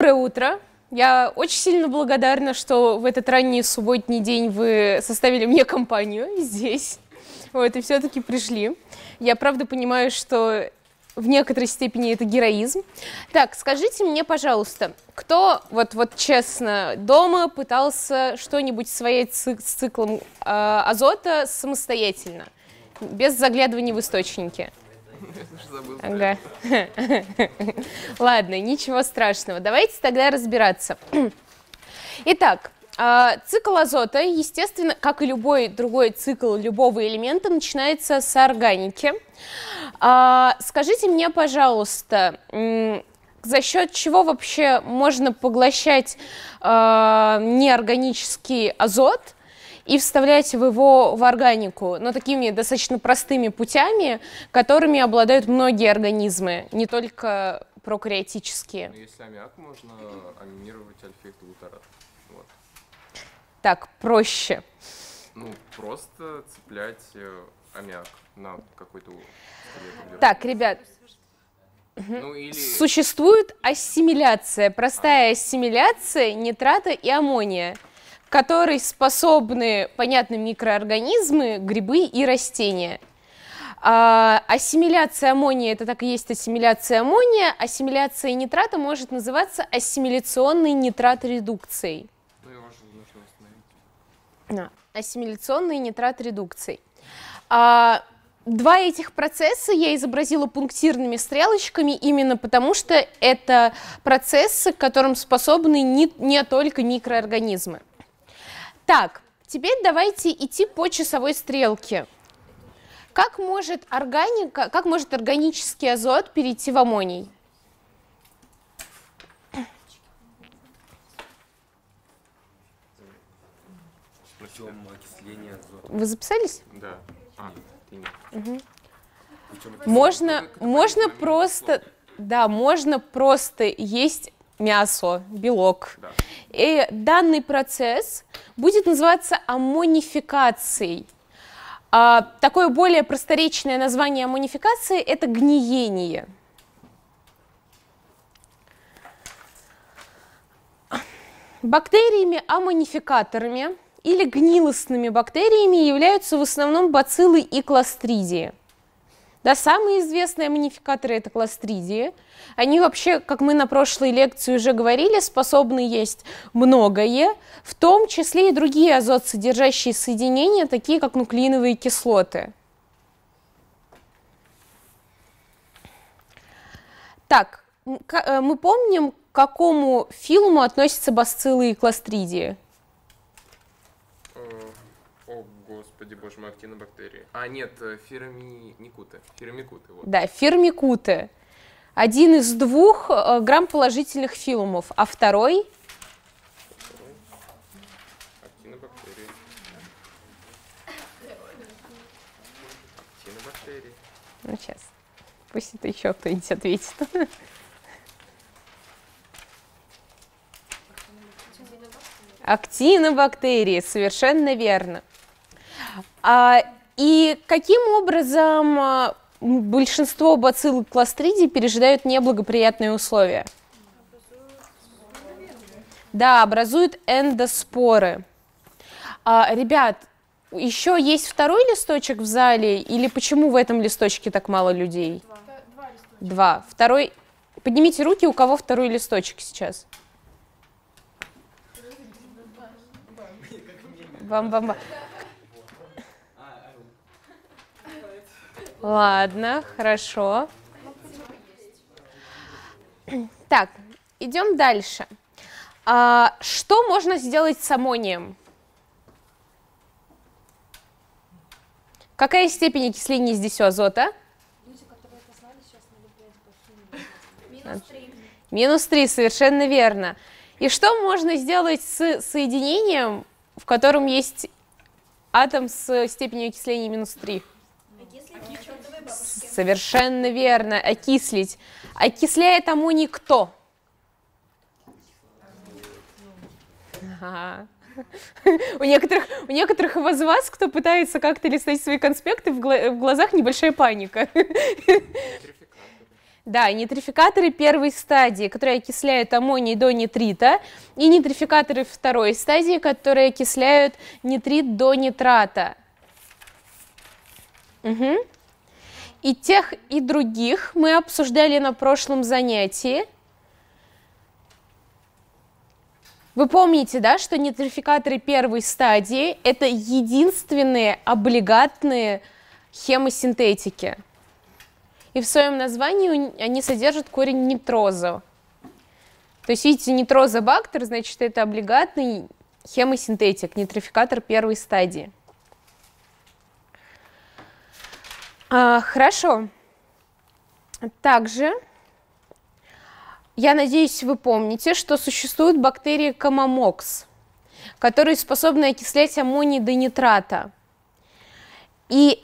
Доброе утро. Я очень сильно благодарна, что в этот ранний субботний день вы составили мне компанию здесь. Вот, и все-таки пришли. Я правда понимаю, что в некоторой степени это героизм. Так, скажите мне, пожалуйста, кто, вот, вот честно, дома пытался что-нибудь своей с циклом э, азота самостоятельно, без заглядывания в источники? Ага. Ладно, ничего страшного. Давайте тогда разбираться. Итак, а, цикл азота, естественно, как и любой другой цикл любого элемента, начинается с органики. А, скажите мне, пожалуйста, за счет чего вообще можно поглощать а, неорганический азот и вставлять в его в органику, но ну, такими достаточно простыми путями, которыми обладают многие организмы, не только прокариотические. Ну, Если аммиак можно аминировать альфа-глутарат так проще? Ну, просто цеплять э, аммиак на какой-то угол. Так, ребят, ну, или... Существует ассимиляция, простая а. ассимиляция нитрата и аммония, которой способны, понятно, микроорганизмы, грибы и растения. А, ассимиляция аммония, это так и есть ассимиляция аммония, ассимиляция нитрата может называться ассимиляционной нитрат-редукцией ассимиляционный нитрат редукции А, два этих процесса я изобразила пунктирными стрелочками именно потому, что это процессы, к которым способны не, не только микроорганизмы. Так, теперь давайте идти по часовой стрелке. Как может, органика, как может органический азот перейти в аммоний? путем окисления азота. Вы записались? Да. А, ты нет. Угу. Можно, можно просто, да, можно просто есть мясо, белок. Да. И данный процесс будет называться аммонификацией. А, такое более просторечное название аммонификации – это гниение. Бактериями-аммонификаторами или гнилостными бактериями являются в основном бациллы и кластридии. Да, самые известные манификаторы это кластридии. Они вообще, как мы на прошлой лекции уже говорили, способны есть многое, в том числе и другие азотсодержащие соединения, такие как нуклеиновые кислоты. Так, э, мы помним, к какому филуму относятся бациллы и кластридии? О, господи, боже мой, актинобактерии. А, нет, э, фирмикуты. Фирмикуты, вот. Да, фирмикуты. Один из двух э, грамм положительных филумов, а второй... Актинобактерии. Актинобактерии. Ну, сейчас. Пусть это еще кто-нибудь ответит. Актинобактерии, совершенно верно. А, и каким образом а, большинство бацилл кластридий пережидают неблагоприятные условия? Да, образуют эндоспоры. А, ребят, еще есть второй листочек в зале, или почему в этом листочке так мало людей? Два. Два. Второй. Поднимите руки, у кого второй листочек сейчас? Два. Вам, вам, вам. Ладно, хорошо. Так, идем дальше. А, что можно сделать с аммонием? Какая степень окисления здесь у азота? Минус 3, совершенно верно. И что можно сделать с соединением в котором есть атом с степенью окисления минус 3. Совершенно верно, окислить. Окисляет аммоний кто? Ага. У некоторых, у некоторых из вас, кто пытается как-то листать свои конспекты, в, гла в глазах небольшая паника. Да, нитрификаторы первой стадии, которые окисляют аммоний до нитрита, и нитрификаторы второй стадии, которые окисляют нитрит до нитрата. Угу. И тех, и других мы обсуждали на прошлом занятии. Вы помните, да, что нитрификаторы первой стадии – это единственные облигатные хемосинтетики. И в своем названии они содержат корень нитроза. То есть, видите, нитрозобактер, значит, это облигатный хемосинтетик, нитрификатор первой стадии. А, хорошо. Также я надеюсь, вы помните, что существуют бактерии камамокс, которые способны окислять аммоний до нитрата. И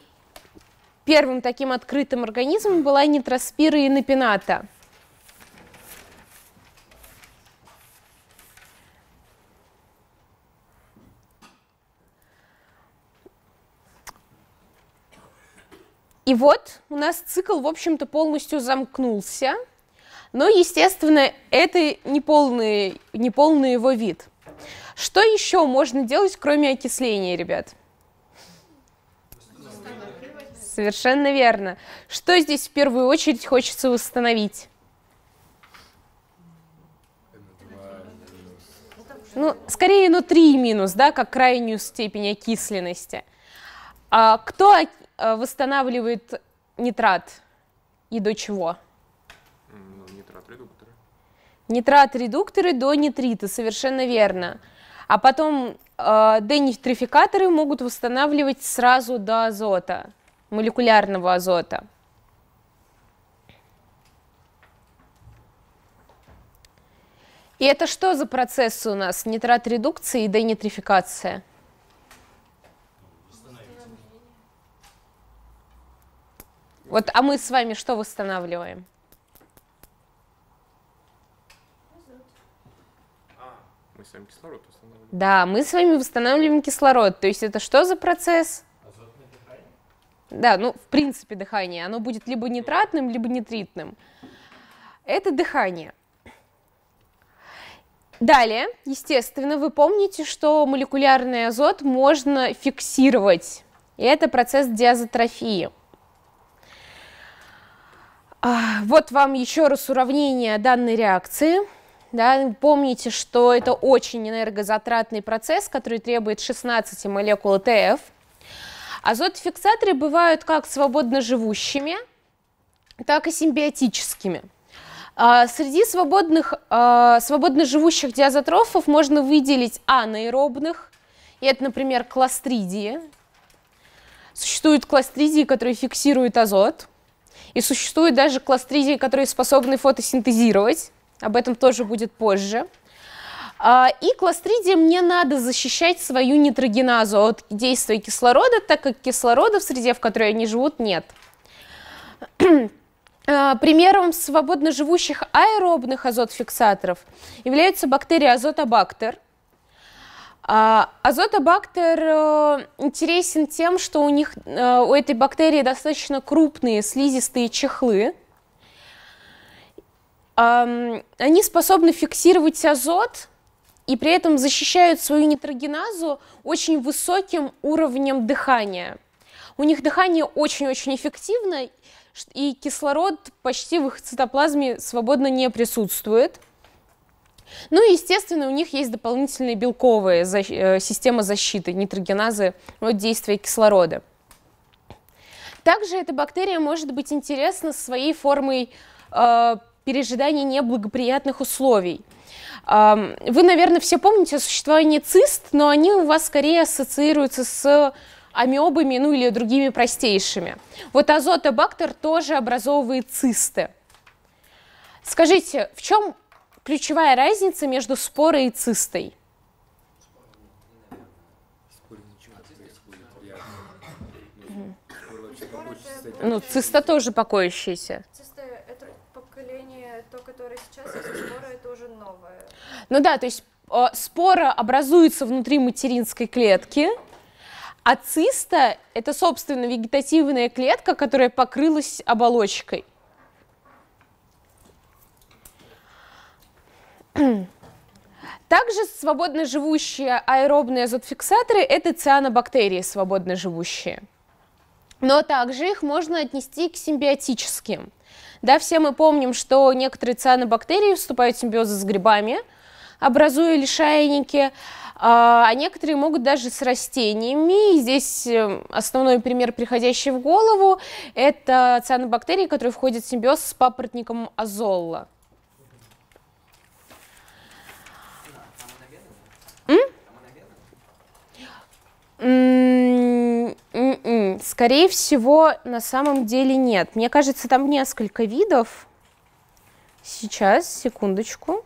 Первым таким открытым организмом была нитроспира инопината. И вот у нас цикл, в общем-то, полностью замкнулся. Но, естественно, это не полный, не полный его вид. Что еще можно делать, кроме окисления, ребят? Совершенно верно. Что здесь в первую очередь хочется восстановить? Ну, скорее, но ну, 3 минус, да, как крайнюю степень окисленности. А кто а, восстанавливает нитрат и до чего? Ну, нитрат-редукторы. Нитрат-редукторы до нитрита, совершенно верно. А потом а, денитрификаторы могут восстанавливать сразу до азота молекулярного азота. И это что за процессы у нас? Нитрат редукции и денитрификация? Вот, а мы с вами что восстанавливаем? А, мы с вами кислород восстанавливаем. Да, мы с вами восстанавливаем кислород. То есть это что за процесс? Да, ну, в принципе, дыхание, оно будет либо нитратным, либо нитритным. Это дыхание. Далее, естественно, вы помните, что молекулярный азот можно фиксировать. И это процесс диазотрофии. А, вот вам еще раз уравнение данной реакции. Да, помните, что это очень энергозатратный процесс, который требует 16 молекул ТФ. Азотофиксаторы бывают как свободно живущими, так и симбиотическими. А, среди свободных, а, свободно живущих диазотрофов можно выделить анаэробных, и это, например, кластридии. Существуют кластридии, которые фиксируют азот, и существуют даже кластридии, которые способны фотосинтезировать, об этом тоже будет позже. А, и кластридия мне надо защищать свою нитрогеназу от действия кислорода, так как кислорода в среде, в которой они живут, нет. А, примером свободно живущих аэробных азотфиксаторов являются бактерии азотобактер. А, азотобактер э, интересен тем, что у, них, э, у этой бактерии достаточно крупные слизистые чехлы, они способны фиксировать азот и при этом защищают свою нитрогеназу очень высоким уровнем дыхания. У них дыхание очень-очень эффективно, и кислород почти в их цитоплазме свободно не присутствует. Ну и, естественно, у них есть дополнительная белковая э, система защиты, нитрогеназы от действия кислорода. Также эта бактерия может быть интересна своей формой э, пережидания неблагоприятных условий – вы, наверное, все помните о существовании цист, но они у вас скорее ассоциируются с амебами, ну или другими простейшими. Вот азотобактер тоже образовывает цисты. Скажите, в чем ключевая разница между спорой и цистой? Ну, циста тоже покоящаяся. Циста — это поколение, то, которое сейчас, Ну да, то есть э, спора образуется внутри материнской клетки, а циста – это, собственно, вегетативная клетка, которая покрылась оболочкой. Также свободно живущие аэробные азотфиксаторы – это цианобактерии свободно живущие. Но также их можно отнести к симбиотическим. Да, все мы помним, что некоторые цианобактерии вступают в симбиозы с грибами – образуя лишайники, а, а некоторые могут даже с растениями. И здесь э, основной пример, приходящий в голову, это цианобактерии, которые входят в симбиоз с папоротником азолла. Скорее всего, на самом деле нет. Мне кажется, там несколько видов. Сейчас, секундочку.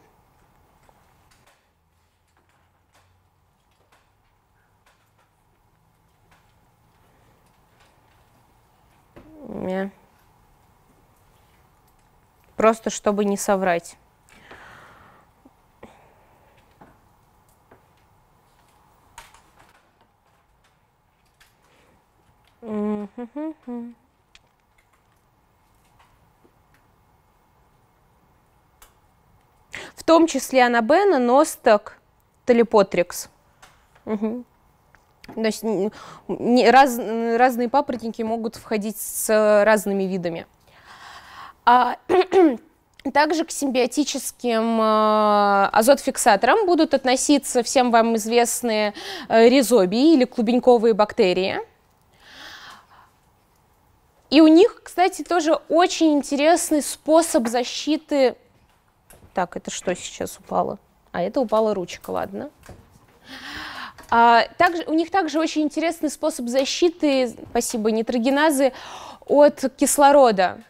Просто чтобы не соврать. В том числе Анабена, Носток, Телепотрикс. Угу. То есть не, раз, разные папоротники могут входить с разными видами. А, также к симбиотическим э, азотфиксаторам будут относиться всем вам известные э, ризобии или клубеньковые бактерии. И у них, кстати, тоже очень интересный способ защиты. Так, это что сейчас упало? А это упала ручка, ладно. А, также, у них также очень интересный способ защиты, спасибо, нитрогеназы от кислорода.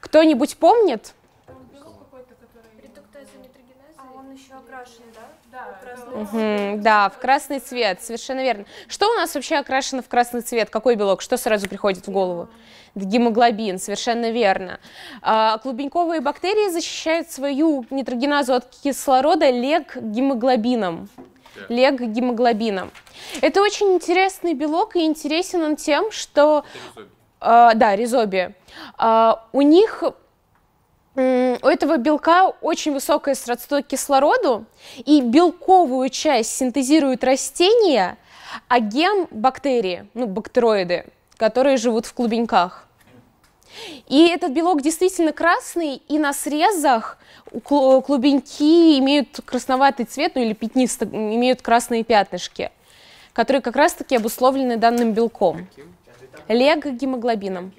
Кто-нибудь помнит? А да? в угу, да, в красный цвет, совершенно верно. Что у нас вообще окрашено в красный цвет? Какой белок? Что сразу приходит в голову? Гемоглобин, совершенно верно. А, клубеньковые бактерии защищают свою нитрогеназу от кислорода лег гемоглобином лег гемоглобина Это очень интересный белок, и интересен он тем, что... Э, да, ризобия. Э, у них у этого белка очень высокое сродство к кислороду, и белковую часть синтезируют растения, а гем – бактерии, ну, бактероиды, которые живут в клубеньках. И этот белок действительно красный, и на срезах э, клубеньки имеют красноватый цвет, ну или пятнисто, имеют красные пятнышки, которые как раз-таки обусловлены данным белком. Лего-гемоглобином.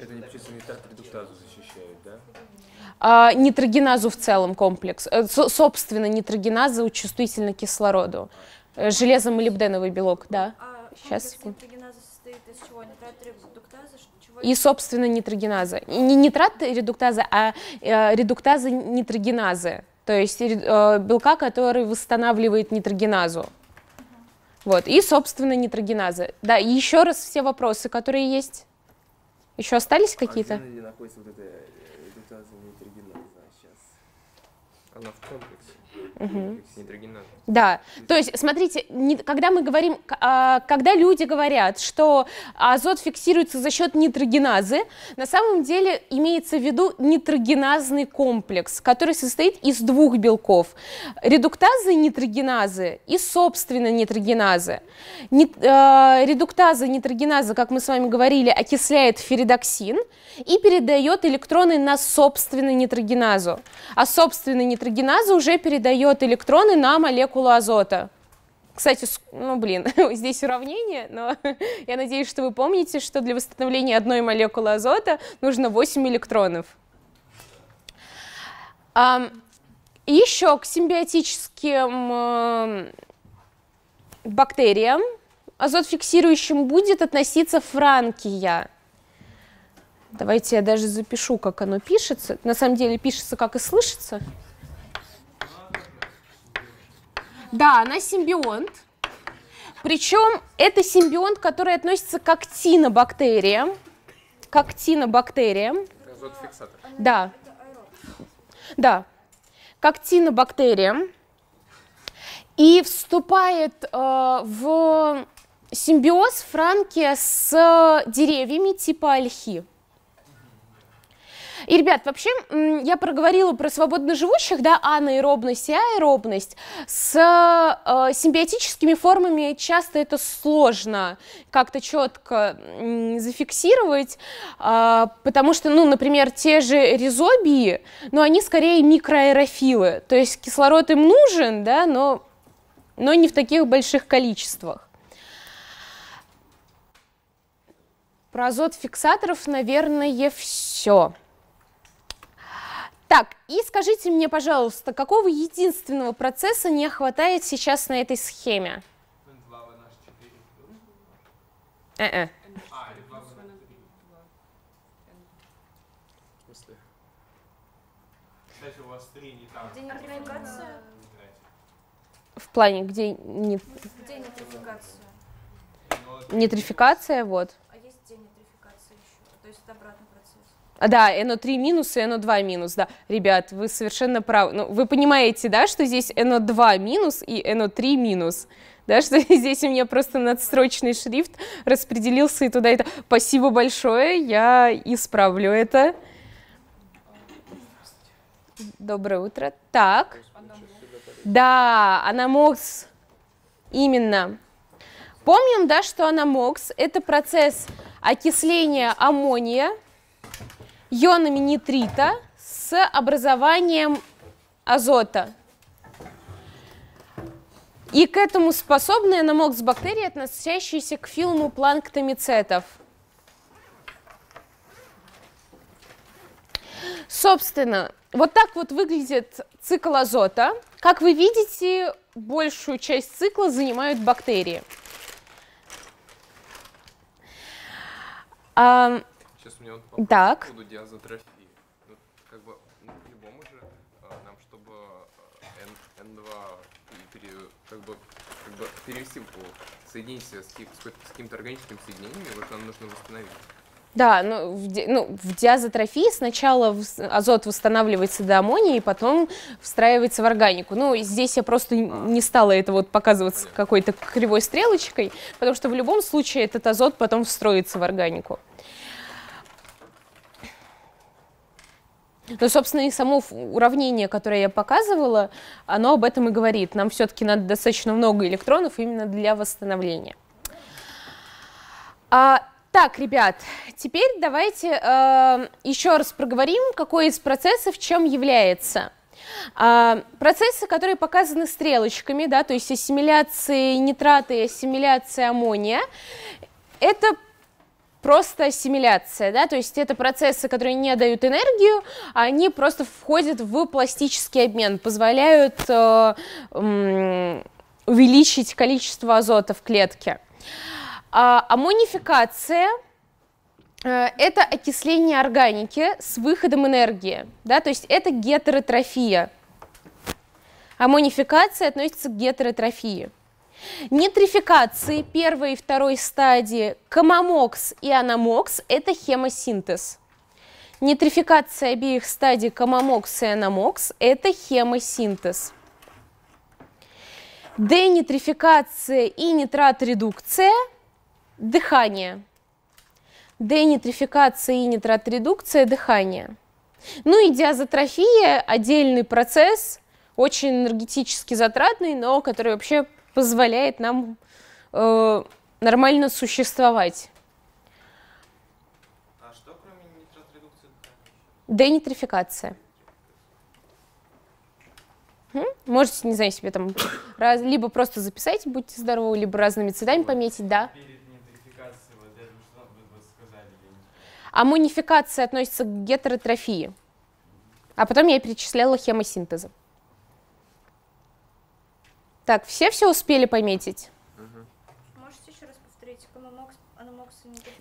Это не предуктазу защищает, да? А, нитрогеназу в целом комплекс. Э, собственно, нитрогеназа чувствительна к кислороду. Э, Железо-молибденовый белок, да. А, Сейчас, секунду. Нитрогеназа состоит из чего? Нитрат и, собственно, нитрогеназа. не нитрат редуктазы, а э, редуктазы нитрогеназы, то есть э, белка, который восстанавливает нитрогеназу. Вот, и, собственно, нитрогеназы. Да, и еще раз все вопросы, которые есть. Еще остались какие-то? А где находится вот эта э, редуктаза нитрогеназа сейчас? она в комплексе, угу. Да, то есть, смотрите, не, когда мы говорим, а, когда люди говорят, что азот фиксируется за счет нитрогеназы, на самом деле имеется в виду нитрогеназный комплекс, который состоит из двух белков. Редуктазы нитрогеназы и, собственно, нитрогеназы. Нит, а, редуктаза нитрогеназа, как мы с вами говорили, окисляет ферридоксин и передает электроны на собственную нитрогеназу. А собственный нитрогеназ Электрогеназа уже передает электроны на молекулу азота. Кстати, ну блин, здесь уравнение, но я надеюсь, что вы помните, что для восстановления одной молекулы азота нужно 8 электронов. А, еще к симбиотическим эм, бактериям азотфиксирующим будет относиться Франкия. Давайте я даже запишу, как оно пишется. На самом деле пишется, как и слышится. Да, она симбионт. Причем это симбионт, который относится к актинобактериям. К актинобактериям. Азотфиксатор. Да. Да. К актинобактериям. И вступает э, в симбиоз Франки с деревьями типа ольхи. И, ребят, вообще, я проговорила про свободно живущих, да, анаэробность и аэробность. С э, симбиотическими формами часто это сложно как-то четко зафиксировать, э, потому что, ну, например, те же ризобии, но они скорее микроаэрофилы, то есть кислород им нужен, да, но, но не в таких больших количествах. Про азот фиксаторов, наверное, все. Так, и скажите мне, пожалуйста, какого единственного процесса не хватает сейчас на этой схеме? Э -э. В плане, где не... Где нитрификация? Нитрификация, вот. А есть денетрификация еще, то есть обратно. А, да, NO3 минус и NO2 минус, да. Ребят, вы совершенно правы. Ну, вы понимаете, да, что здесь NO2 минус и NO3 минус? Да, что здесь у меня просто надстрочный шрифт распределился и туда это. Спасибо большое, я исправлю это. Доброе утро. Так. Да, аномокс. Именно. Помним, да, что аномокс – это процесс окисления аммония – ионами нитрита с образованием азота. И к этому способны аномокс бактерии, относящиеся к филму планктомицетов. Собственно, вот так вот выглядит цикл азота. Как вы видите, большую часть цикла занимают бактерии. Сейчас у меня вот так. буду диазотрофии. Ну, как бы ну, по-любому же а, нам, чтобы N, а, N2 пере, как бы, как бы перевести по соединить с, с каким-то органическим соединением, вот нам нужно восстановить. Да, ну в, ди, ну, в диазотрофии сначала азот восстанавливается до аммонии, и потом встраивается в органику. Ну, здесь я просто а. не стала это вот показываться какой-то кривой стрелочкой, потому что в любом случае этот азот потом встроится в органику. Ну, собственно, и само уравнение, которое я показывала, оно об этом и говорит. Нам все-таки надо достаточно много электронов именно для восстановления. А, так, ребят, теперь давайте э, еще раз проговорим, какой из процессов чем является. А, процессы, которые показаны стрелочками, да, то есть ассимиляции нитраты и ассимиляция аммония, это просто ассимиляция, да, то есть это процессы, которые не дают энергию, они просто входят в пластический обмен, позволяют э, увеличить количество азота в клетке. А, аммонификация э, это окисление органики с выходом энергии, да, то есть это гетеротрофия. Аммонификация относится к гетеротрофии. Нитрификации первой и второй стадии комамокс и аномокс это хемосинтез. Нитрификация обеих стадий комамокс и аномокс это хемосинтез. Денитрификация и нитратредукция – дыхание. Денитрификация и нитратредукция – дыхание. Ну и диазотрофия – отдельный процесс, очень энергетически затратный, но который вообще позволяет нам э, нормально существовать. А что кроме нитратредукции? Денитрификация. Можете, не знаю, себе там раз, либо просто записать, будьте здоровы, либо разными цветами вот пометить, да. А мунификация относится к гетеротрофии. А потом я перечисляла хемосинтезы. Так, все все успели пометить?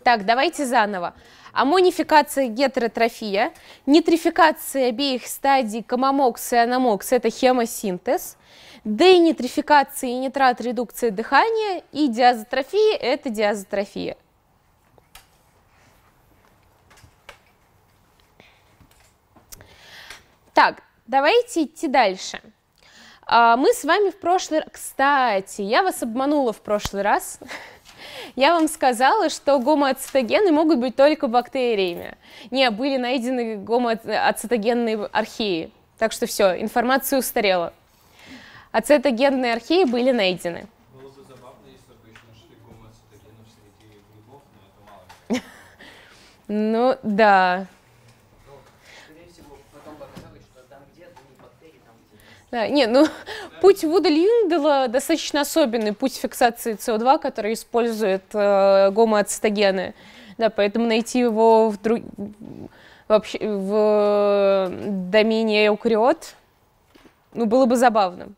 Так, давайте заново. Аммонификация гетеротрофия, нитрификация обеих стадий комомокс и аномокс – это хемосинтез, денитрификация и нитрат-редукция дыхания и диазотрофия – это диазотрофия. Так, давайте идти дальше. А, мы с вами в прошлый раз... Кстати, я вас обманула в прошлый раз. Я вам сказала, что гомоацетогены могут быть только бактериями. Не, были найдены гомоацетогенные археи. Так что все, информация устарела. Ацетогенные археи были найдены. Ну, ну да. Да, не, ну путь Вуда Линдела достаточно особенный, путь фиксации СО2, который использует э, гомоацетогены. Да, поэтому найти его в, друг... вообще, в э, домене эукариот ну, было бы забавно.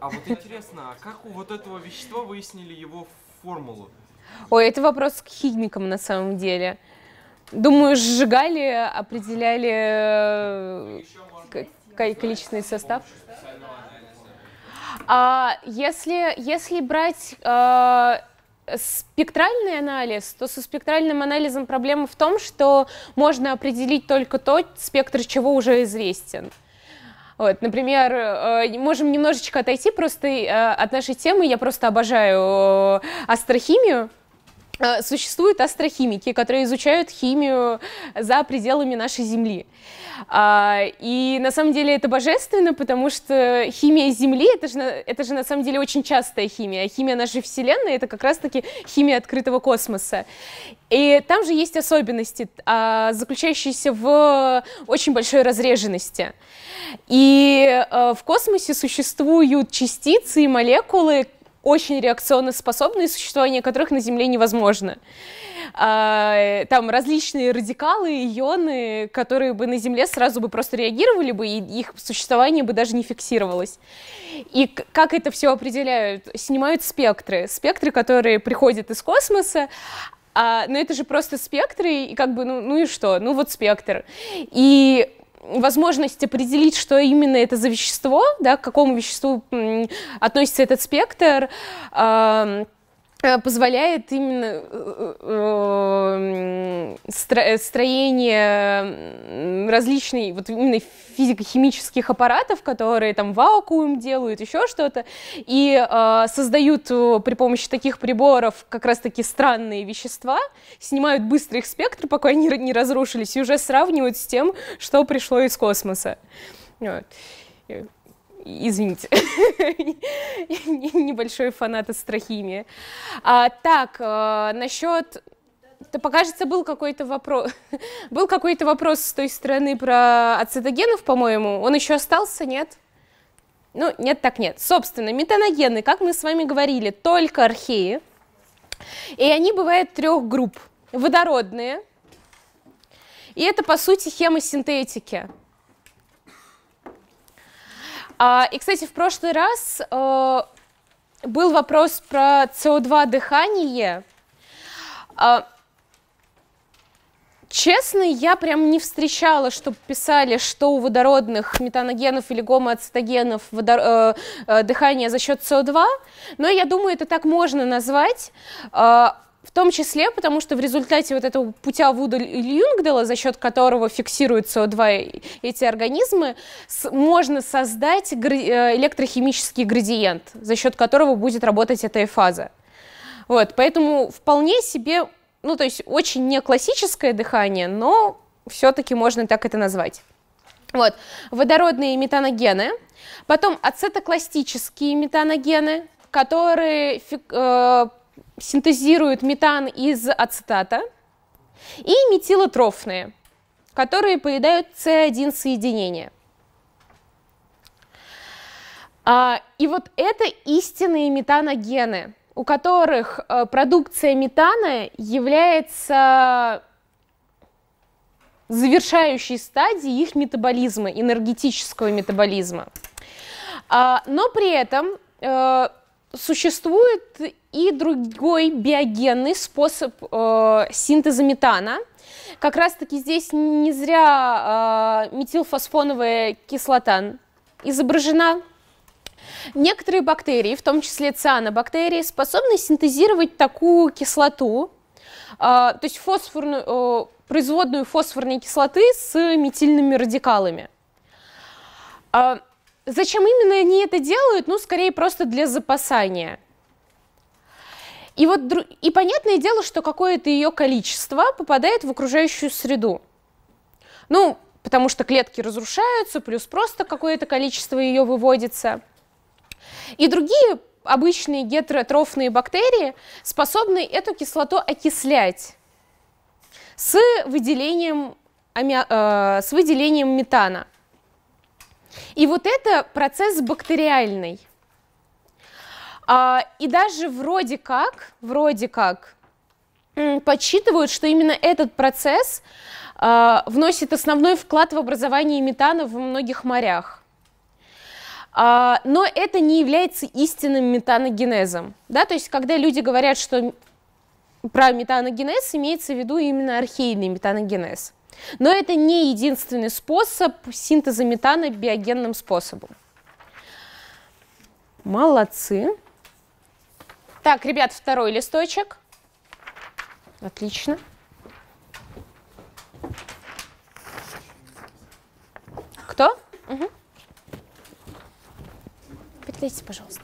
А вот интересно, а как у вот этого вещества выяснили его формулу? Ой, это вопрос к химикам на самом деле. Думаю, сжигали, определяли э, количественный состав. А если, если брать э, спектральный анализ, то со спектральным анализом проблема в том, что можно определить только тот спектр, чего уже известен. Вот, например, э, можем немножечко отойти просто э, от нашей темы. Я просто обожаю астрохимию. Э, существуют астрохимики, которые изучают химию за пределами нашей Земли. А, и на самом деле это божественно, потому что химия Земли это же, это же на самом деле очень частая химия. А химия нашей Вселенной это как раз-таки химия открытого космоса. И там же есть особенности, а, заключающиеся в очень большой разреженности. И э, в космосе существуют частицы и молекулы, очень реакционно способные, существование которых на Земле невозможно. А, там различные радикалы, ионы, которые бы на Земле сразу бы просто реагировали бы, и их существование бы даже не фиксировалось. И как это все определяют? Снимают спектры. Спектры, которые приходят из космоса, а, но это же просто спектры, и как бы, ну, ну и что? Ну вот спектр. И возможность определить, что именно это за вещество, да, к какому веществу относится этот спектр, э, Э, позволяет именно э, э, строение различных вот именно физико-химических аппаратов, которые там вакуум делают, еще что-то, и создают при помощи таких приборов как раз-таки странные вещества, снимают быстро их спектр, пока они не разрушились, и уже сравнивают с тем, что пришло из космоса. Извините, небольшой фанат астрохимии. А, так, а, насчет то покажется, был какой-то вопрос, был какой-то вопрос с той стороны про ацетогенов, по-моему. Он еще остался, нет? Ну, нет, так нет. Собственно, метаногены, как мы с вами говорили, только археи. И они бывают трех групп. Водородные. И это, по сути, хемосинтетики. А, и, кстати, в прошлый раз а, был вопрос про СО2 дыхание. А, Честно, я прям не встречала, чтобы писали, что у водородных метаногенов или гомоацетогенов водор... э, э, дыхание за счет СО2, но я думаю, это так можно назвать. Э, том числе потому, что в результате вот этого путя Вуда Льюнгдела, за счет которого фиксируют СО2 эти организмы, можно создать э, электрохимический градиент, за счет которого будет работать эта фаза. Вот, поэтому вполне себе, ну то есть очень не классическое дыхание, но все-таки можно так это назвать. Вот, водородные метаногены, потом ацетокластические метаногены, которые э, синтезируют метан из ацетата, и метилотрофные, которые поедают С1 соединение. А, и вот это истинные метаногены, у которых э, продукция метана является завершающей стадией их метаболизма, энергетического метаболизма. А, но при этом э, существует и другой биогенный способ э, синтеза метана. Как раз-таки здесь не зря э, метилфосфоновая кислота изображена. Некоторые бактерии, в том числе цианобактерии, способны синтезировать такую кислоту, э, то есть фосфорную, э, производную фосфорной кислоты с метильными радикалами. Э, зачем именно они это делают? Ну, скорее просто для запасания. И вот и понятное дело, что какое-то ее количество попадает в окружающую среду. Ну, потому что клетки разрушаются, плюс просто какое-то количество ее выводится. И другие обычные гетеротрофные бактерии способны эту кислоту окислять с выделением, э, с выделением метана. И вот это процесс бактериальный – а, и даже вроде как, вроде как, подсчитывают, что именно этот процесс э, вносит основной вклад в образование метана во многих морях. Э, но это не является истинным метаногенезом. Да? То есть, когда люди говорят, что про метаногенез, имеется в виду именно архейный метаногенез. Но это не единственный способ синтеза метана биогенным способом. Молодцы. Так, ребят, второй листочек. Отлично. Кто? Угу. Подойдите, пожалуйста.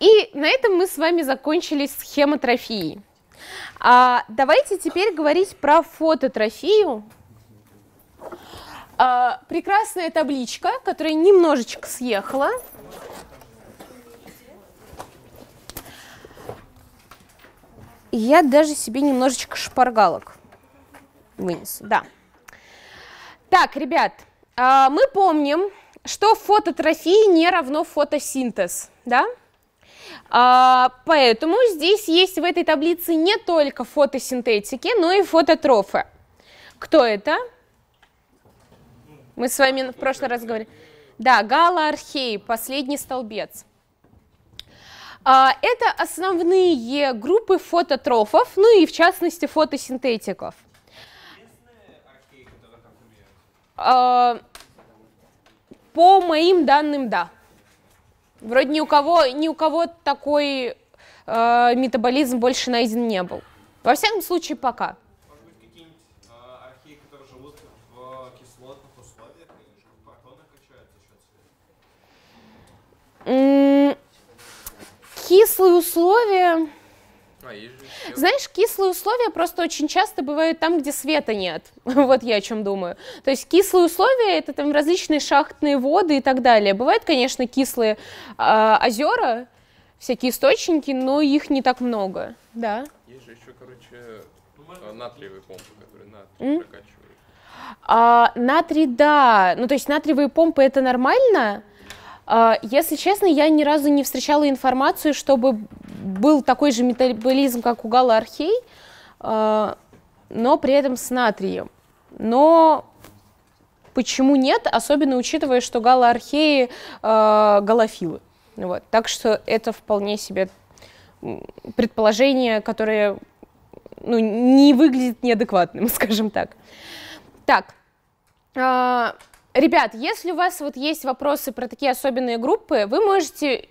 И на этом мы с вами закончили схемотрофии. А давайте теперь говорить про фототрофию. А, прекрасная табличка, которая немножечко съехала. Я даже себе немножечко шпаргалок вынесу, да. Так, ребят, а, мы помним, что фототрофии не равно фотосинтез, да? А, поэтому здесь есть в этой таблице не только фотосинтетики, но и фототрофы. Кто это? Мы с вами в прошлый раз говорили. Да, гала архей, последний столбец. А, это основные группы фототрофов, ну и в частности фотосинтетиков. А, по моим данным, да. Вроде ни у кого, ни у кого такой а, метаболизм больше найден не был. Во всяком случае, пока. Кислые условия. А, Знаешь, кислые условия просто очень часто бывают там, где света нет. вот я о чем думаю. То есть кислые условия это там различные шахтные воды и так далее. Бывают, конечно, кислые э, а, озера, всякие источники, но их не так много. Да. Есть же еще, короче, а, натриевые помпы, которые натрий прокачивают. А, натрий, да. Ну, то есть натриевые помпы это нормально? Mm а, если честно, я ни разу не встречала информацию, чтобы был такой же метаболизм, как у галархей, а, но при этом с натрием. Но почему нет, особенно учитывая, что галоархеи э, а, галофилы. Вот. Так что это вполне себе предположение, которое ну, не выглядит неадекватным, скажем так. Так, э, Ребят, если у вас вот есть вопросы про такие особенные группы, вы можете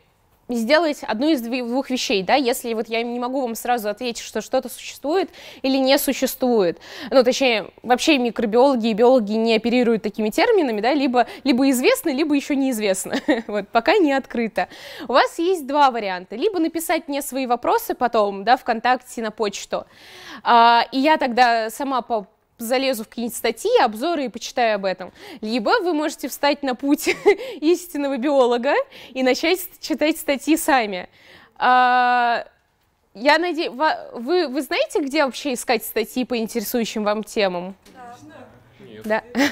сделать одну из двух вещей, да, если вот я не могу вам сразу ответить, что что-то существует или не существует, ну, точнее, вообще микробиологи и биологи не оперируют такими терминами, да, либо, либо известно, либо еще неизвестно, вот, пока не открыто. У вас есть два варианта, либо написать мне свои вопросы потом, да, ВКонтакте на почту, а, и я тогда сама по залезу в какие-нибудь статьи, обзоры и почитаю об этом. Либо вы можете встать на путь истинного биолога и начать читать статьи сами. А, я надеюсь, вы, вы знаете, где вообще искать статьи по интересующим вам темам? Да. да.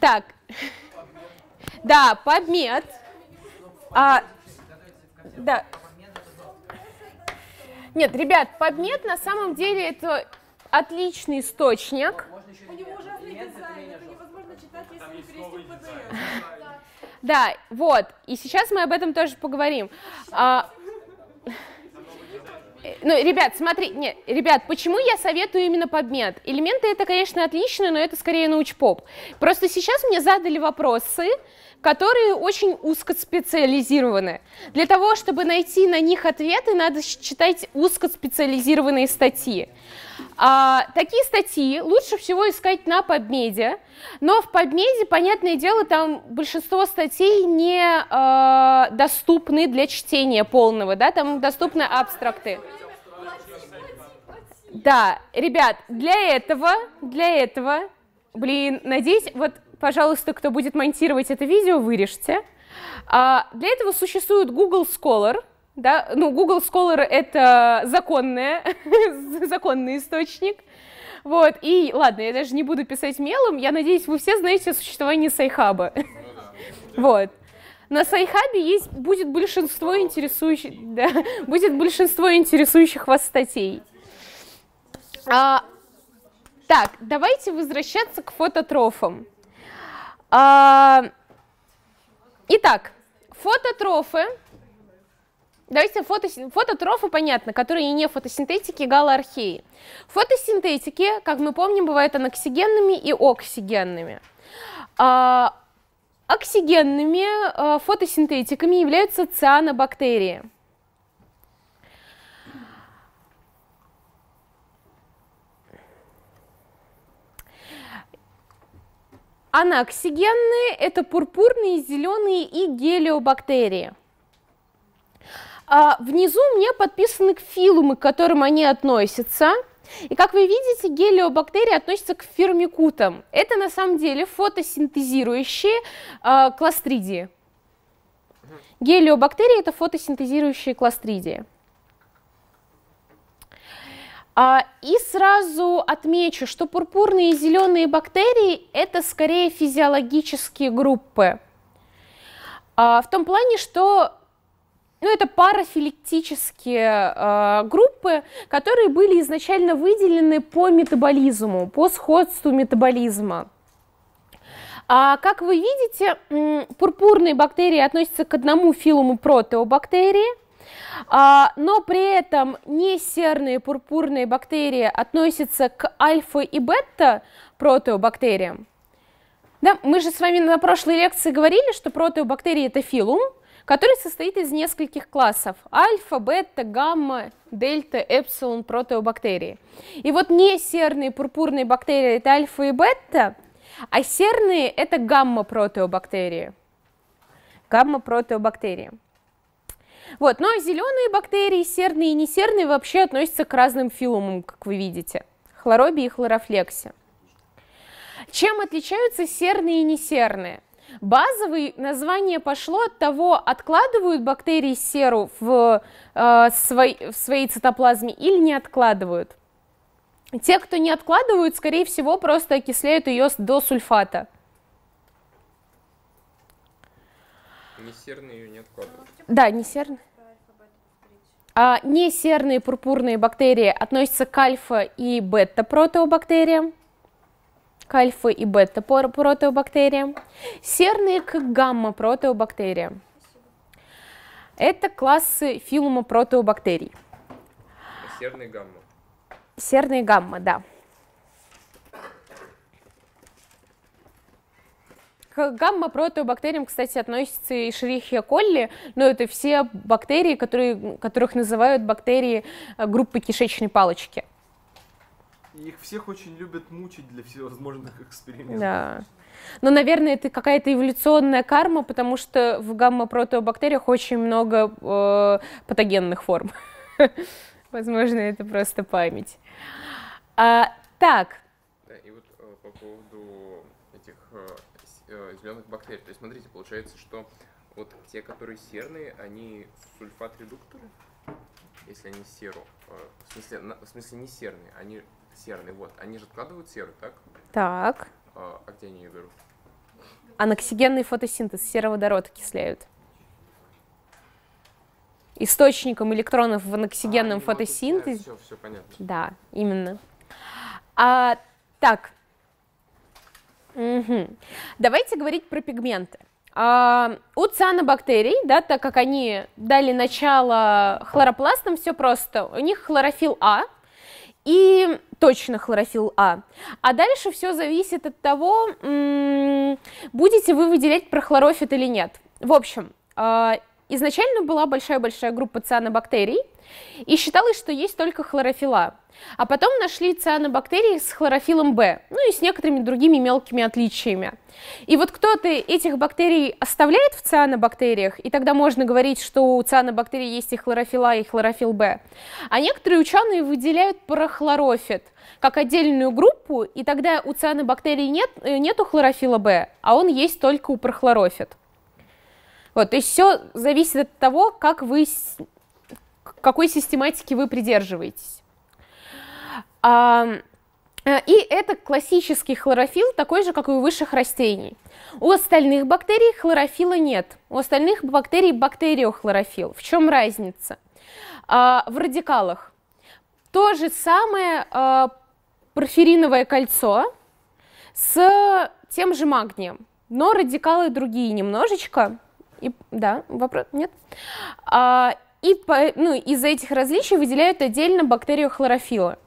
Так. Да, подмет. А, да. Нет, ребят, подмет на самом деле это отличный источник. Да, вот, и сейчас мы об этом тоже поговорим. А, ну, ребят, смотри, нет, ребят, почему я советую именно PubMed? Элементы это, конечно, отлично, но это скорее научпоп. Просто сейчас мне задали вопросы, которые очень узкоспециализированы. Для того, чтобы найти на них ответы, надо читать узкоспециализированные статьи. А, такие статьи лучше всего искать на PubMed, но в PubMed, понятное дело, там большинство статей не а, доступны для чтения полного, да, там доступны абстракты. Да, ребят, для этого, для этого, блин, надеюсь, вот Пожалуйста, кто будет монтировать это видео, вырежьте. А, для этого существует Google Scholar. Да? Ну, Google Scholar — это законная, законный источник. Вот, и ладно, я даже не буду писать мелом. Я надеюсь, вы все знаете о существовании Сайхаба. Ну вот. На Сайхабе есть, будет большинство интересующих, да, будет большинство интересующих вас статей. А, так, давайте возвращаться к фототрофам. А, итак, фототрофы. Давайте фото, фототрофы, понятно, которые не фотосинтетики, галоархеи. Фотосинтетики, как мы помним, бывают аноксигенными и оксигенными. А, оксигенными а, фотосинтетиками являются цианобактерии. Анаоксигенные – это пурпурные, зеленые и гелиобактерии. А внизу мне подписаны филумы, к которым они относятся. И как вы видите, гелиобактерии относятся к фермикутам. Это на самом деле фотосинтезирующие э, кластридии. Гелиобактерии – это фотосинтезирующие кластридии. А, и сразу отмечу, что пурпурные и зеленые бактерии – это скорее физиологические группы. А, в том плане, что ну, это парафилектические а, группы, которые были изначально выделены по метаболизму, по сходству метаболизма. А, как вы видите, пурпурные бактерии относятся к одному филуму протеобактерии – а, но при этом не серные пурпурные бактерии относятся к альфа и бета протеобактериям. Да, мы же с вами на прошлой лекции говорили, что протеобактерии это филум, который состоит из нескольких классов – альфа, бета, гамма, дельта, эпсилон, протеобактерии. И вот не серные пурпурные бактерии – это альфа и бета, а серные – это гамма-протеобактерии. Гамма-протеобактерии. Вот, но ну, а зеленые бактерии, серные и несерные, вообще относятся к разным филумам, как вы видите. Хлоробии и хлорофлексе. Чем отличаются серные и несерные? Базовое название пошло от того, откладывают бактерии серу в, э, свой, в своей цитоплазме или не откладывают. Те, кто не откладывают, скорее всего, просто окисляют ее до сульфата. Несерные ее не откладывают. Да, не серные. А не серные пурпурные бактерии относятся к альфа- и бета-протеобактериям. К альфа- и бета-протеобактериям. Серные к гамма-протеобактериям. Это классы филума протеобактерий. Серные гамма. Серные гамма, да. гамма протеобактериям кстати, относятся и шерихия колли, но это все бактерии, которые, которых называют бактерии э, группы кишечной палочки. их всех очень любят мучить для всевозможных экспериментов. Да. Но, наверное, это какая-то эволюционная карма, потому что в гамма протеобактериях очень много э, патогенных форм. Возможно, это просто память. А, так, этих э, э, зеленых бактерий. То есть, смотрите, получается, что вот те, которые серные, они сульфат-редукторы, если они серу, э, в смысле, в смысле не серные, они серные, вот, они же откладывают серу, так? Так. А, а где они ее берут? Аноксигенный фотосинтез, сероводород окисляют. Источником электронов в аноксигенном а, ну фотосинтезе. Вот, все, все понятно. Да, именно. А, так, Угу. Давайте говорить про пигменты. А, у цианобактерий, да, так как они дали начало хлоропластам, все просто. У них хлорофилл А и точно хлорофилл А. А дальше все зависит от того, будете вы выделять прохлорофит или нет. В общем, а, Изначально была большая-большая группа цианобактерий, и считалось, что есть только хлорофила. А потом нашли цианобактерии с хлорофилом Б, ну и с некоторыми другими мелкими отличиями. И вот кто-то этих бактерий оставляет в цианобактериях, и тогда можно говорить, что у цианобактерий есть и хлорофила, и хлорофил Б. А некоторые ученые выделяют парахлорофит как отдельную группу, и тогда у цианобактерий нет, э, нету хлорофила Б, а он есть только у парахлорофит. Вот, то есть все зависит от того, как вы, какой систематики вы придерживаетесь. А, и это классический хлорофилл, такой же, как и у высших растений. У остальных бактерий хлорофила нет. У остальных бактерий бактериохлорофилл. В чем разница? А, в радикалах. То же самое а, порфириновое кольцо с тем же магнием, но радикалы другие немножечко. И, да, вопрос, нет. А, и по, ну, из этих различий выделяют отдельно бактерию хлорофила.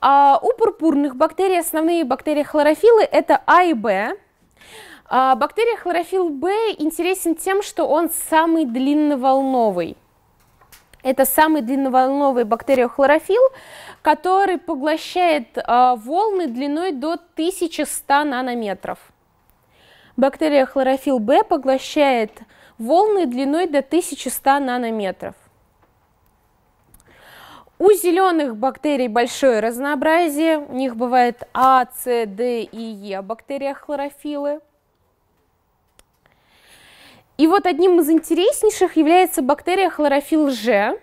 А у пурпурных бактерий основные бактерии хлорофилы это А и Б. А бактерия хлорофил Б интересен тем, что он самый длинноволновый. Это самый длинноволновый бактериохлорофил, который поглощает а, волны длиной до 1100 нанометров. Бактерия хлорофилл Б поглощает волны длиной до 1100 нанометров. У зеленых бактерий большое разнообразие, у них бывает А, С, Д и Е бактериях хлорофилы. И вот одним из интереснейших является бактерия хлорофилл Ж,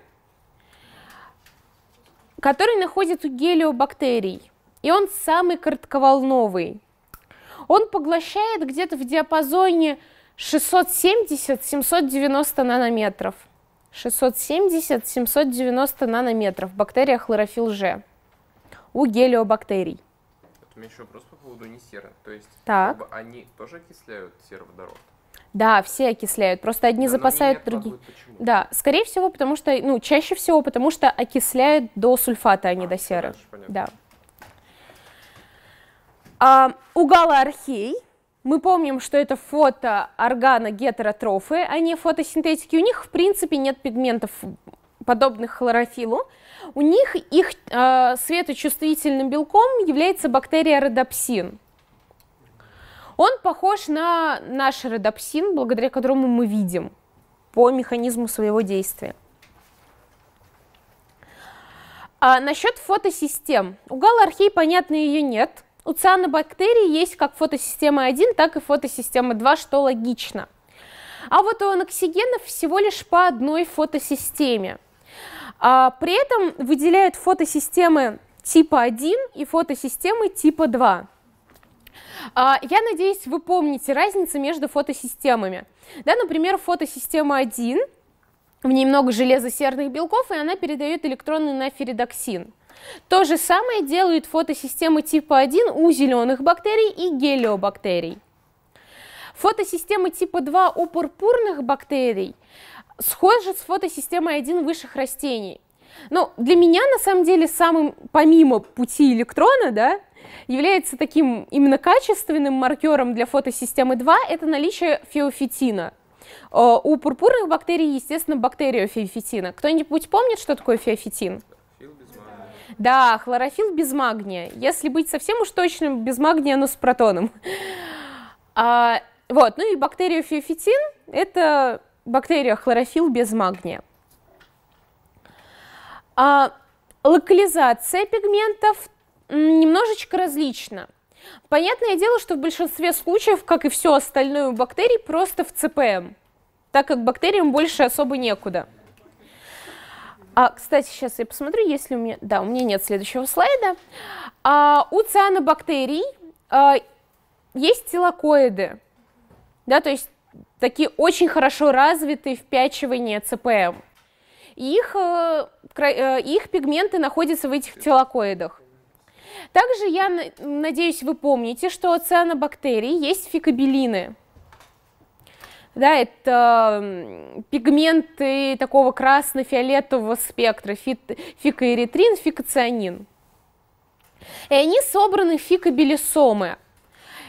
который находится у гелиобактерий. И он самый коротковолновый он поглощает где-то в диапазоне 670-790 нанометров. 670-790 нанометров бактерия хлорофилл G у гелиобактерий. Вот у меня еще вопрос по поводу не несеры. То есть так. они тоже окисляют сероводород? Да, все окисляют, просто одни да, запасают другие. Да, скорее всего, потому что, ну, чаще всего, потому что окисляют до сульфата, а не до а, серы. Дальше, да. А, у галоархей мы помним, что это фото органа гетеротрофы, а не фотосинтетики. У них, в принципе, нет пигментов, подобных хлорофилу. У них их э, светочувствительным белком является бактерия родопсин. Он похож на наш родопсин, благодаря которому мы видим по механизму своего действия. А насчет фотосистем. У галархии, понятно, ее нет – у цианобактерий есть как фотосистема 1, так и фотосистема 2, что логично. А вот у аноксигенов всего лишь по одной фотосистеме. А при этом выделяют фотосистемы типа 1 и фотосистемы типа 2. А, я надеюсь, вы помните разницу между фотосистемами. Да, например, фотосистема 1, в ней много железосерных белков, и она передает электроны на наферидоксин. То же самое делают фотосистемы типа 1 у зеленых бактерий и гелиобактерий. Фотосистемы типа 2 у пурпурных бактерий схожи с фотосистемой 1 высших растений. Но ну, для меня, на самом деле, самым, помимо пути электрона, да, является таким именно качественным маркером для фотосистемы 2 это наличие феофитина. Э, у пурпурных бактерий, естественно, бактериофеофитина. Кто-нибудь помнит, что такое феофитин? Да, хлорофилл без магния. Если быть совсем уж точным, без магния, но с протоном. А, вот, ну и бактерия фиофитин – это бактерия хлорофилл без магния. А, локализация пигментов немножечко различна. Понятное дело, что в большинстве случаев, как и все остальное у бактерий, просто в ЦПМ, эм, так как бактериям больше особо некуда – а, кстати, сейчас я посмотрю, если у меня... Да, у меня нет следующего слайда. А, у цианобактерий а, есть телокоиды, да, то есть такие очень хорошо развитые впячивания ЦПМ. Их, э, э, их пигменты находятся в этих телокоидах. Также я надеюсь, вы помните, что у цианобактерий есть фикобелины – да, это пигменты такого красно-фиолетового спектра, фикоэритрин, фикоцианин. И они собраны в фикобелисомы.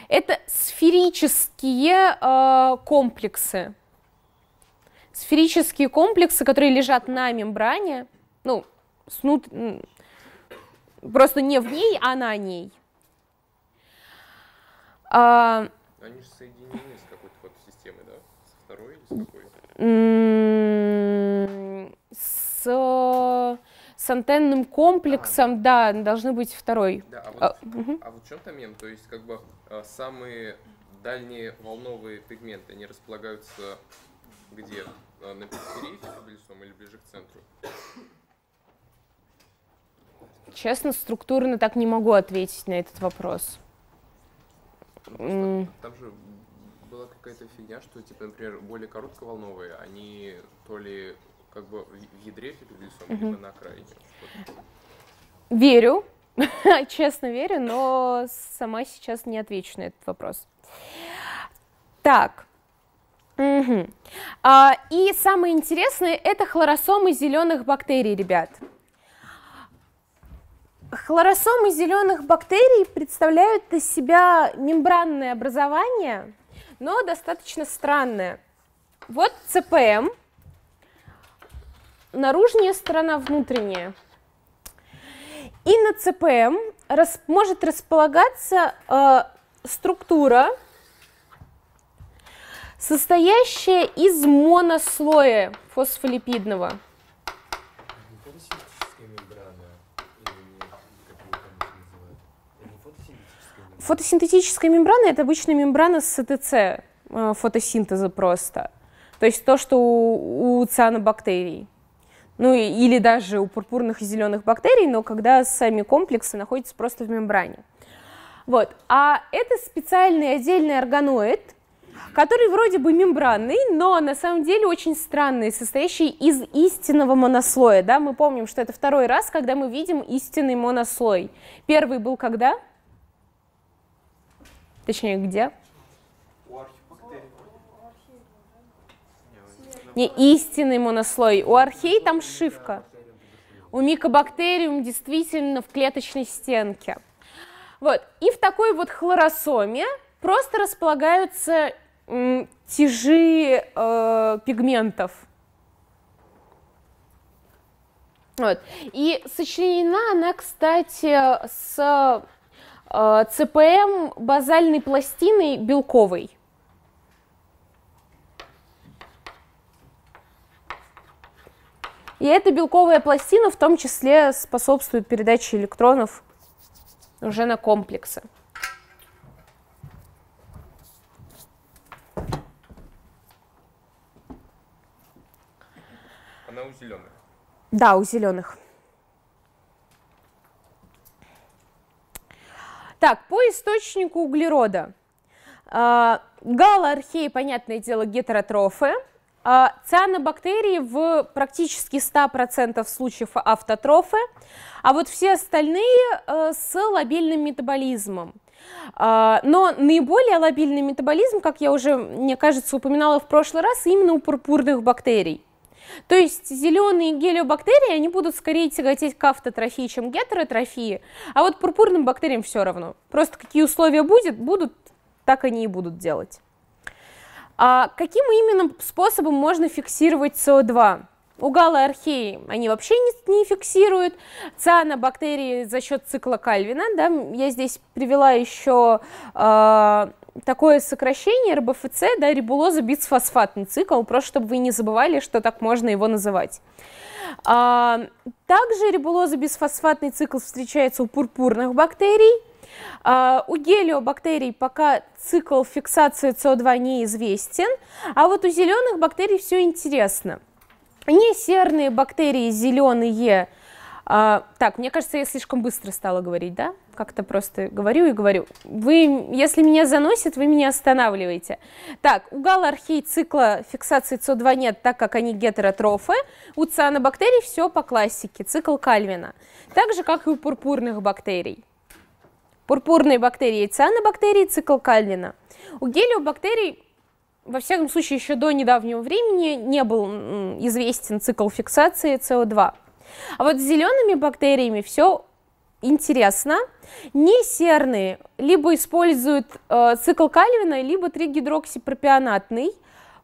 Это сферические э, комплексы, сферические комплексы, которые лежат на мембране, ну, снут... просто не в ней, а на ней. А... Они же соединены с с антенным комплексом, а, да, должны быть второй. Да, а, вот, а, угу. а вот в чем там мем? То есть, как бы а, самые дальние волновые пигменты, они располагаются где? А, на периферии табличном или ближе к центру? Честно, структурно так не могу ответить на этот вопрос. Там, там же была какая-то фигня, что, типа, например, более коротковолновые, они то ли как бы в ядре перед лицом, угу. либо на окраине. Верю, честно верю, но сама сейчас не отвечу на этот вопрос. Так. Угу. А, и самое интересное это хлоросомы зеленых бактерий, ребят. Хлоросомы зеленых бактерий представляют из себя мембранное образование, но достаточно странное. Вот ЦПМ, наружная сторона, внутренняя. И на ЦПМ рас, может располагаться э, структура, состоящая из монослоя фосфолипидного. Фотосинтетическая мембрана — это обычная мембрана с СТЦ э, фотосинтеза просто. То есть то, что у, у цианобактерий. Ну или даже у пурпурных и зеленых бактерий, но когда сами комплексы находятся просто в мембране. Вот. А это специальный отдельный органоид, который вроде бы мембранный, но на самом деле очень странный, состоящий из истинного монослоя. Да? Мы помним, что это второй раз, когда мы видим истинный монослой. Первый был когда? — Точнее, где? Не истинный монослой. У архей там шивка. У микобактериум действительно в клеточной стенке. Вот. И в такой вот хлоросоме просто располагаются тяжи э, пигментов. Вот. И сочленена она, кстати, с Э, ЦПМ базальной пластины белковой. И эта белковая пластина в том числе способствует передаче электронов уже на комплексы. Она у зеленых. Да, у зеленых. Так, по источнику углерода. А, Галоархеи, понятное дело, гетеротрофы. А, цианобактерии в практически 100% случаев автотрофы, а вот все остальные э, с лобильным метаболизмом. А, но наиболее лобильный метаболизм, как я уже, мне кажется, упоминала в прошлый раз, именно у пурпурных бактерий. То есть зеленые гелиобактерии, они будут скорее тяготеть к автотрофии, чем гетеротрофии, а вот пурпурным бактериям все равно. Просто какие условия будет, будут, так они и будут делать. А каким именно способом можно фиксировать СО2? Угалы археи они вообще не, не фиксируют, цианобактерии за счет цикла Кальвина, да, я здесь привела еще э, а, такое сокращение РБФЦ, да, рибулоза бицфосфатный цикл, просто чтобы вы не забывали, что так можно его называть. А, также рибулоза бисфосфатный цикл встречается у пурпурных бактерий. А, у гелиобактерий пока цикл фиксации СО2 неизвестен, а вот у зеленых бактерий все интересно. Не серные бактерии зеленые. А, так, мне кажется, я слишком быстро стала говорить, да? как-то просто говорю и говорю. Вы, если меня заносит, вы меня останавливаете. Так, у галархий цикла фиксации СО2 нет, так как они гетеротрофы. У цианобактерий все по классике, цикл Кальвина. Так же, как и у пурпурных бактерий. Пурпурные бактерии и цианобактерии, цикл Кальвина. У гелиобактерий во всяком случае, еще до недавнего времени не был известен цикл фиксации СО2. А вот с зелеными бактериями все интересно. Не серные либо используют э, цикл Кальвина, либо 3-гидроксипропионатный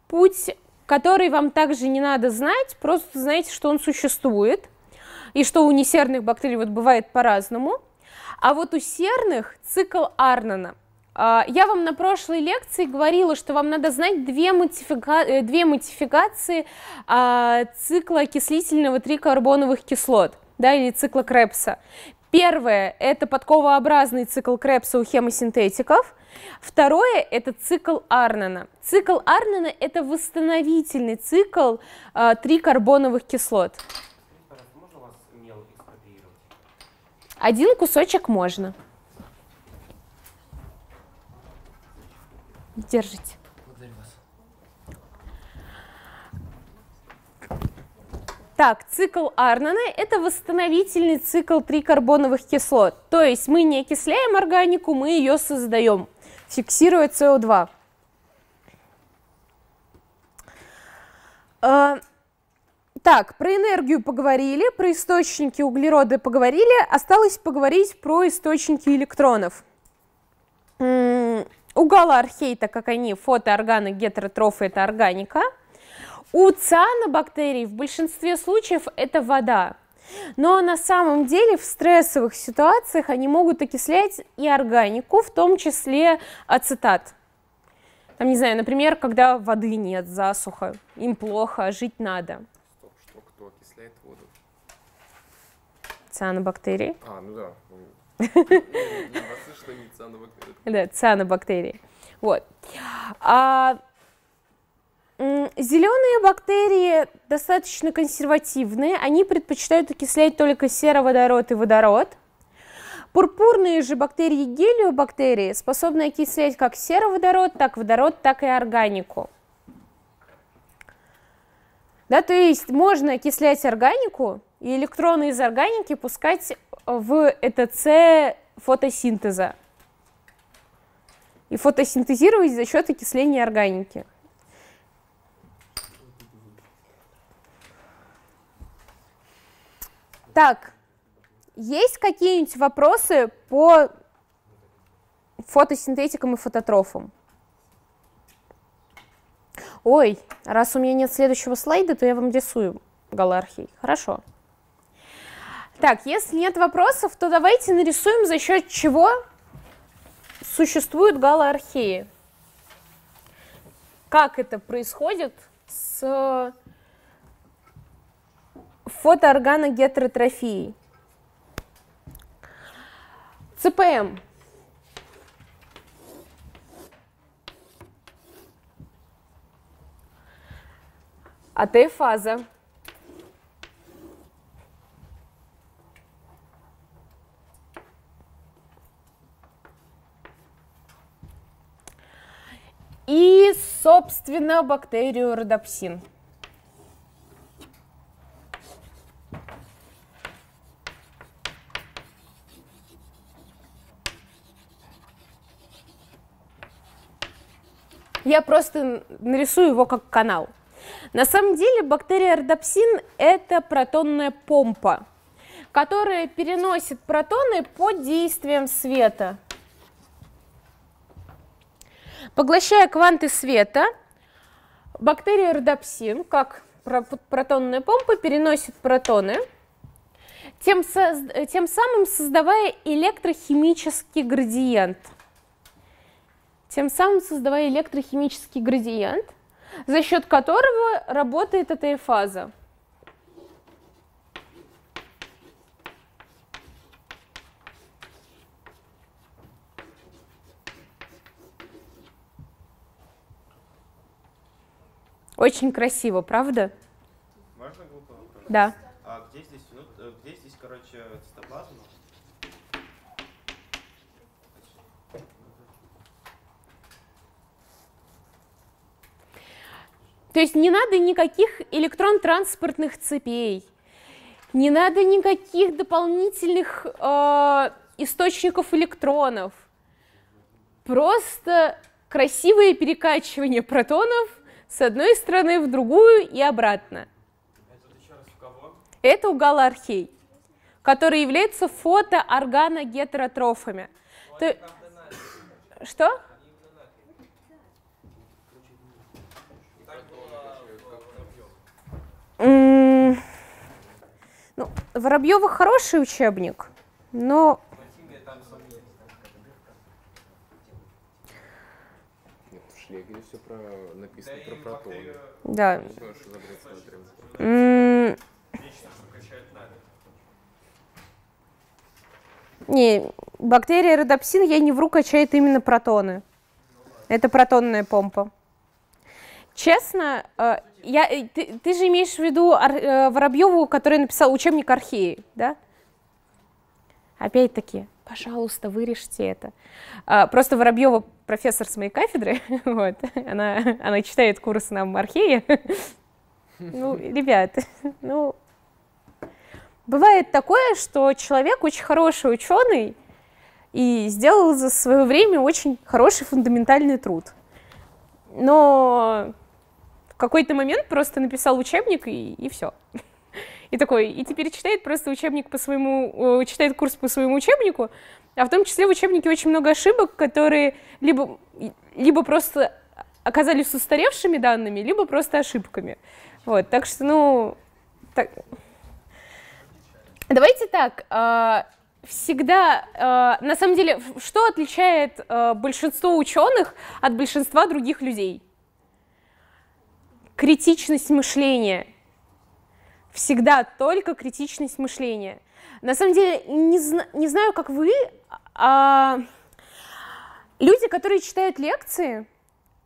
путь, который вам также не надо знать, просто знаете, что он существует и что у несерных бактерий вот бывает по-разному. А вот у серных цикл Арнона. Э, а, я вам на прошлой лекции говорила, что вам надо знать две, модифика... Э, две модификации э, цикла окислительного трикарбоновых кислот да, или цикла Крепса. Первое – это подковообразный цикл Крепса у хемосинтетиков. Второе – это цикл Арнена. Цикл Арнена – это восстановительный цикл э, трикарбоновых кислот. Один кусочек можно. Держите. Так, цикл Арнана – это восстановительный цикл трикарбоновых кислот. То есть мы не окисляем органику, мы ее создаем, фиксируя СО2. А, так, про энергию поговорили, про источники углерода поговорили, осталось поговорить про источники электронов. У галоархейта, как они, фотоорганы, гетеротрофы – это органика – у цианобактерий в большинстве случаев это вода. Но на самом деле в стрессовых ситуациях они могут окислять и органику, в том числе ацетат. Там, не знаю, например, когда воды нет, засуха, им плохо, жить надо. Стоп, что, кто окисляет воду? Цианобактерии. А, ну да. Да, цианобактерии. Вот. А Зеленые бактерии достаточно консервативные, они предпочитают окислять только сероводород и водород. Пурпурные же бактерии гелиобактерии способны окислять как сероводород, так водород, так и органику. Да, то есть можно окислять органику и электроны из органики пускать в ЭТЦ фотосинтеза и фотосинтезировать за счет окисления органики. Так, есть какие-нибудь вопросы по фотосинтетикам и фототрофам? Ой, раз у меня нет следующего слайда, то я вам рисую галархий. Хорошо. Так, если нет вопросов, то давайте нарисуем, за счет чего существуют галоархеи. Как это происходит с фотоорганогетеротрофией. ЦПМ. АТФаза. И, собственно, бактерию родопсин. я просто нарисую его как канал. На самом деле бактерия рдопсин – это протонная помпа, которая переносит протоны под действием света. Поглощая кванты света, бактерия рдопсин, как протонная помпа, переносит протоны, тем, тем самым создавая электрохимический градиент – тем самым создавая электрохимический градиент, за счет которого работает эта фаза. Очень красиво, правда? Можно глупо вопрос? Да. А где здесь, ну, где здесь короче, цитоплазма? То есть не надо никаких электрон-транспортных цепей, не надо никаких дополнительных э, источников электронов. Просто красивое перекачивание протонов с одной стороны в другую и обратно. Это у галархей, которые являются фотоорганогетеротрофами. То... Что? Ну, Воробьева хороший учебник, но... Шлегеле все про написано да про протоны. Да. Не, бактерия родопсин, я не вру, качает именно протоны. Это протонная помпа. Честно, э, я, э, ты, ты же имеешь в виду э, Воробьеву, который написал учебник археи, да? Опять-таки, пожалуйста, вырежьте это. А, просто Воробьева профессор с моей кафедры, вот, она, она читает курс нам археи. Ну, ребят, ну, бывает такое, что человек очень хороший ученый и сделал за свое время очень хороший фундаментальный труд. Но какой-то момент просто написал учебник и, и все. И такой, и теперь читает просто учебник по своему, читает курс по своему учебнику, а в том числе в учебнике очень много ошибок, которые либо, либо просто оказались устаревшими данными, либо просто ошибками. Вот, так что, ну, так. Давайте так, а, всегда, а, на самом деле, что отличает а, большинство ученых от большинства других людей? критичность мышления. Всегда только критичность мышления. На самом деле, не, зна не знаю, как вы, а люди, которые читают лекции,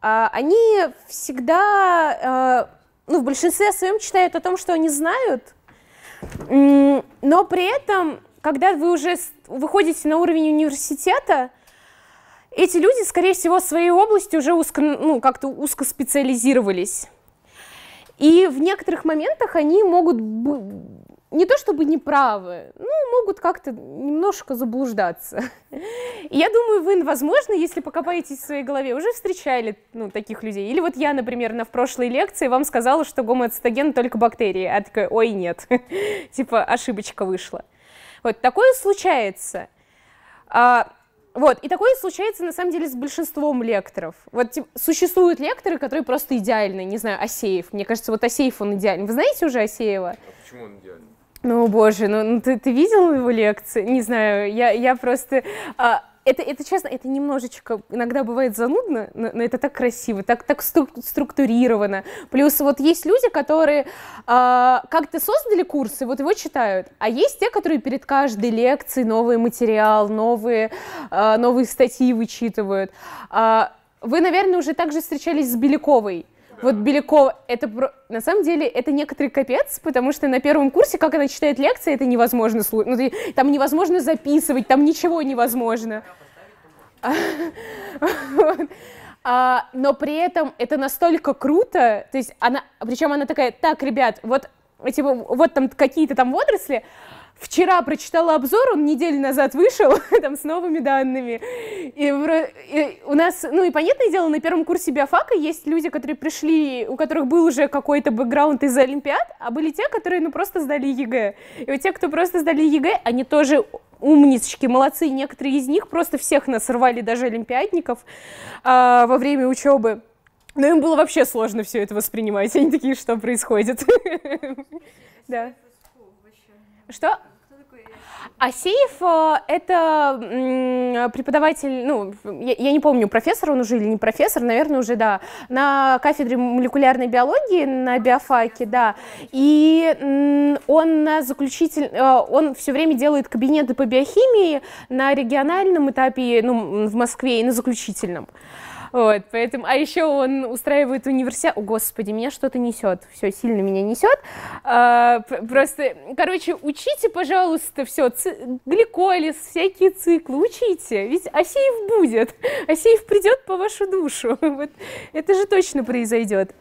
а, они всегда, а, ну, в большинстве своем читают о том, что они знают, но при этом, когда вы уже выходите на уровень университета, эти люди, скорее всего, в своей области уже узко, ну, как-то узко специализировались и в некоторых моментах они могут не то чтобы неправы, ну, могут как-то немножко заблуждаться. И я думаю, вы, возможно, если покопаетесь в своей голове, уже встречали ну, таких людей. Или вот я, например, на в прошлой лекции вам сказала, что гомоцитоген только бактерии, а такая, ой, нет, типа ошибочка вышла. Вот такое случается. А, вот, и такое случается, на самом деле, с большинством лекторов. Вот типа, существуют лекторы, которые просто идеальны, не знаю, Асеев. Мне кажется, вот Асеев, он идеальный. Вы знаете уже Асеева? А почему он идеальный? Ну, боже, ну, ну ты, ты видел его лекции? Не знаю, я, я просто... А, это, это честно, это немножечко иногда бывает занудно, но, но это так красиво, так, так структурировано. Плюс вот есть люди, которые э, а, как-то создали курсы, вот его читают, а есть те, которые перед каждой лекцией новый материал, новые, э, новые статьи вычитывают. Э, вы, наверное, уже также встречались с Беляковой. Вот Белякова, это про... на самом деле это некоторый капец, потому что на первом курсе, как она читает лекции, это невозможно слушать. Ну, там невозможно записывать, там ничего невозможно. А, но при этом это настолько круто, то есть она, причем она такая, так, ребят, вот, типа, вот там какие-то там водоросли, Вчера прочитала обзор, он неделю назад вышел, там с новыми данными. И, и у нас, ну и понятное дело, на первом курсе биофака есть люди, которые пришли, у которых был уже какой-то бэкграунд из Олимпиад, а были те, которые, ну, просто сдали ЕГЭ. И вот те, кто просто сдали ЕГЭ, они тоже умнички, молодцы. Некоторые из них просто всех нас даже олимпиадников, э, во время учебы. Но им было вообще сложно все это воспринимать. Они такие, что происходит? Да. Что? Асеев э, — это преподаватель, ну, я, я не помню, профессор он уже или не профессор, наверное, уже, да, на кафедре молекулярной биологии на биофаке, да, и он на заключитель, э, он все время делает кабинеты по биохимии на региональном этапе, ну, в Москве и на заключительном. Вот, поэтому, а еще он устраивает универсиаду. О, господи, меня что-то несет. Все, сильно меня несет. А, просто, короче, учите, пожалуйста, все, ци... гликолиз, всякие циклы, учите. Ведь Асеев будет. Асеев придет по вашу душу. Вот, это же точно произойдет.